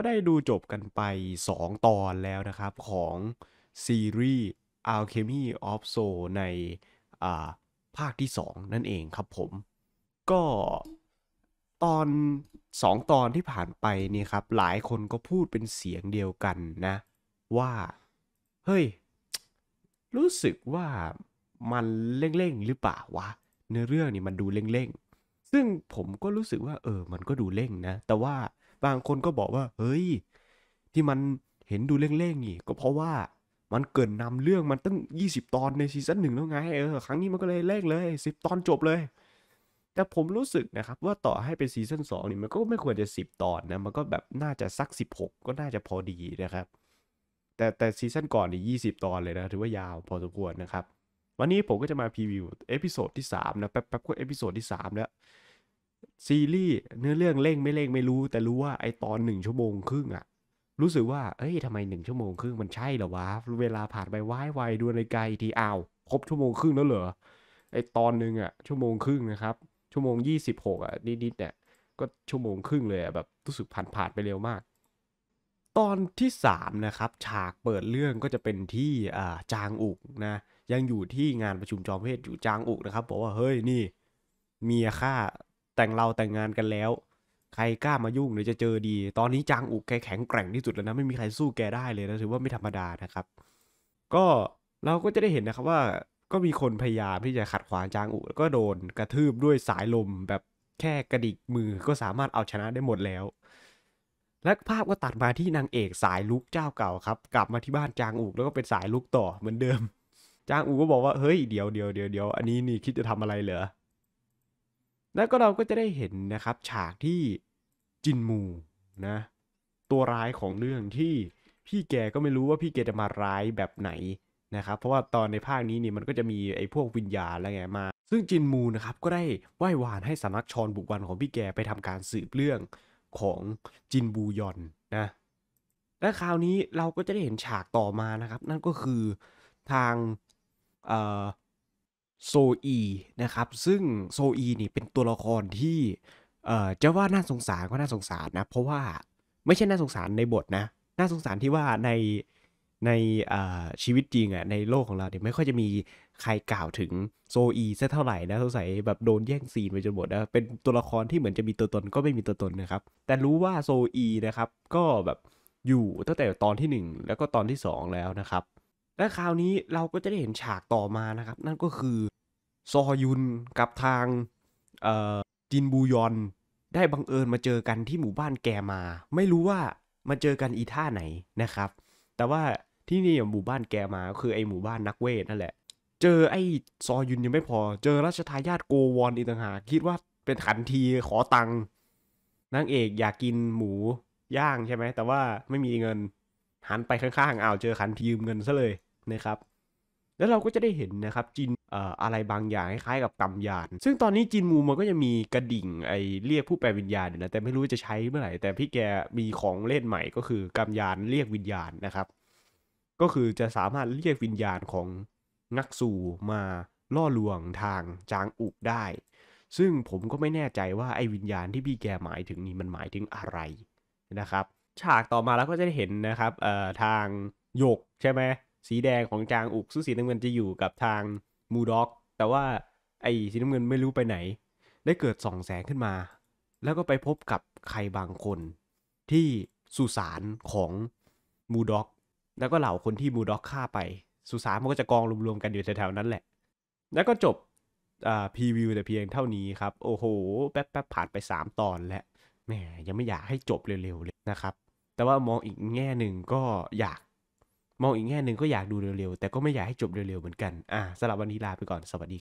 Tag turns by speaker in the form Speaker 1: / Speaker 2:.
Speaker 1: ก็ได้ดูจบกันไป 2 ตอนแล้วนะครับของ ซีรีส์ Alchemy of Soul ในภาคที่ 2 นั่นเองครับผมก็ตอน 2 ตอนที่ผ่านไปนี่ครับหลายคนก็พูดเป็นเสียงเดียวกันนะ ว่า เฮ้ย รู้สึกว่ามันเร่ง ๆ หรือเปล่าวะ เนื้อเรื่องนี่มันดูเร่ง ๆ ซึ่งผมก็รู้สึกว่าเออมันก็ดูเร่งนะ แต่ว่าบางคนก็บอกว่าเฮ้ย ที่มันเห็นดูเร่งๆ นี่ ก็เพราะว่ามันเกินนำเรื่องมันตั้ง 20 ตอนในซีซั่นหนึ่งแล้วไงเออครั้งนี้มันก็เลยเร่งเลย 10 ตอนจบเลย แต่ผมรู้สึกนะครับ ว่าต่อให้เป็นซีซั่น2นี่มันก็ไม่ควรจะ 10 ตอนนะมันก็แบบน่าจะสัก 16 ก็น่าจะพอดีนะครับ แต่แต่ซีซั่นก่อนนี่ยีตอนเลยนะ ถือว่ายาวพอสมควรนะครับ วันนี้ผมก็จะมาพรีวิวเอพิโซดที่3นะแป๊บๆก็เอพิโซดที่3แล้วซีรีส์เนื้อเรื่องเร่งไม่เร่งไม่รู้ แต่รู้ว่าไอตอนหนึ่งชั่วโมงครึ่งอะรู้สึกว่าเอ้ยทำไมหนึ่งชั่วโมงครึ่งมันใช่เหรอวะเวลาผ่านไปว้ายวยดูนาฬิกาอีทีอ้าวครบชั่วโมงครึ่งแล้วเหรอไอตอนหนึ่งอะชั่วโมงครึ่งนะครับ ชั่วโมงยี่สิบหกอะนิดๆเนี่ยก็ชั่วโมงครึ่งเลยอะแบบรู้สึกผ่านผ่านไปเร็วมาก ตอนที่สามนะครับฉากเปิดเรื่องก็จะเป็นที่อ่าจางอุกนะยังอยู่ที่งานประชุมจอมเพศอยู่จางอุกนะครับบอกว่าเฮ้ยนี่ เมียข้าแต่งเราแต่งงานกันแล้ว ใครกล้ามายุ่งเดี๋ยวจะเจอดี ตอนนี้จางอุกแกแข็งแกร่งที่สุดแล้วนะ ไม่มีใครสู้แกได้เลยนะถือว่าไม่ธรรมดานะครับ ก็เราก็จะได้เห็นนะครับว่า ก็มีคนพยายามที่จะขัดขวางจางอุก็โดนกระทืบด้วยสายลมแบบแค่กระดิกมือก็สามารถเอาชนะได้หมดแล้ว และภาพก็ตัดมาที่นางเอกสายลุกเจ้าเก่าครับกลับมาที่บ้านจางอุกแล้วก็เป็นสายลุกต่อเหมือนเดิม จางอุก็บอกว่าเฮ้ยเดี๋ยวเดี๋ยวเดี๋ยวเดี๋ยวอันนี้นี่คิดจะทำอะไรเหรอแล้วก็เราก็จะได้เห็นนะครับฉากที่จินมู นะ ตัวร้ายของเรื่องที่พี่แกก็ไม่รู้ว่าพี่แกจะมาร้ายแบบไหนนะครับ เพราะว่าตอนในภาคนี้นี่มันก็จะมีไอ้พวกวิญญาณอะไรไงมา ซึ่งจินมูนะครับก็ได้ไหว้วานให้สำนักชอนบุกวันของพี่แกไปทำการสืบเรื่องของจินบูยอนนะและคราวนี้เราก็จะได้เห็นฉากต่อมานะครับ นั่นก็คือทางโซอีนะครับซึ่งโซอีนี่เป็นตัวละครที่จะว่าน่าสงสารก็น่าสงสารนะเพราะว่าไม่ใช่น่าสงสารในบทนะน่าสงสารที่ว่าในในชีวิตจริงอะ่ะในโลกของเราเนี่ยไม่ค่อยจะมีใครกล่าวถึงโซอีซะเท่าไหร่นะสงสัยแบบโดนแย่งซีนไปจนหมดนะเป็นตัวละครที่เหมือนจะมีตัวตนก็ไม่มีตัวตนนะครับแต่รู้ว่าโซอีนะครับ ก็แบบอยู่ตั้งแต่ตอนที่ 1 แล้วก็ตอนที่ 2 แล้วนะครับ และคราวนี้เราก็จะได้เห็นฉากต่อมานะครับ นั่นก็คือซอยุนกับทางจินบูยอนได้บังเอิญมาเจอกันที่หมู่บ้านแกมา ไม่รู้ว่ามาเจอกันอีท่าไหนนะครับ แต่ว่าที่นี่หมู่บ้านแกมาก็คือไอหมู่บ้านนักเวทนั่นแหละเจอไอซอยุนยังไม่พอเจอราชทายาทโกวอนอีต่างหากคิดว่าเป็นขันทีขอตังค์นางเอกอยากกินหมูย่างใช่ไหมแต่ว่าไม่มีเงินหันไปข้างๆอ้าว เจอขันทียืมเงินซะเลยนะครับ แล้วเราก็จะได้เห็นนะครับจินอะไรบางอย่างคล้ายๆกับกำยาน ซึ่งตอนนี้จินมูมันก็จะมีกระดิ่งไอเรียกผู้แปลวิญญาณเนียนะ แต่ไม่รู้จะใช้เมื่อไหร่ แต่พี่แกมีของเล่นใหม่ ก็คือกำยานเรียกวิญญาณนะครับ ก็คือจะสามารถเรียกวิญญาณของนักสู่มาล่อลวงทางจางอุกได้ ซึ่งผมก็ไม่แน่ใจว่าไอ้วิญญาณที่พี่แกหมายถึงนี่มันหมายถึงอะไรนะครับ ฉากต่อมาแล้วก็จะได้เห็นนะครับเอ่อทางหยกใช่ไหมสีแดงของจางอุกซุ่สีน้ำเงินจะอยู่กับทางมูด็อกแต่ว่า ไอ้สีน้ำเงินไม่รู้ไปไหน ได้เกิดสอง แสงขึ้นมา แล้วก็ไปพบกับใครบางคนที่สุสานของมูด็อกแล้วก็เหล่าคนที่มูด็อกฆ่าไปสุสานมันก็จะกองรวมๆกันอยู่แถวๆนั้นแหละ แล้วก็จบอพรีวิวแต่เพียงเท่านี้ครับ โอ้โห แป๊บแป๊บผ่านไป 3 ตอนแล้วแหมยังไม่อยากให้จบเร็วๆเลยนะครับ แต่ว่ามองอีกแง่หนึ่งก็อยากมองอีกแง่หนึ่งก็อยากดูเร็ว ๆ แต่ก็ไม่อยากให้จบเร็ว ๆ เหมือนกันอ่าสำหรับวันนี้ลาไปก่อน สวัสดี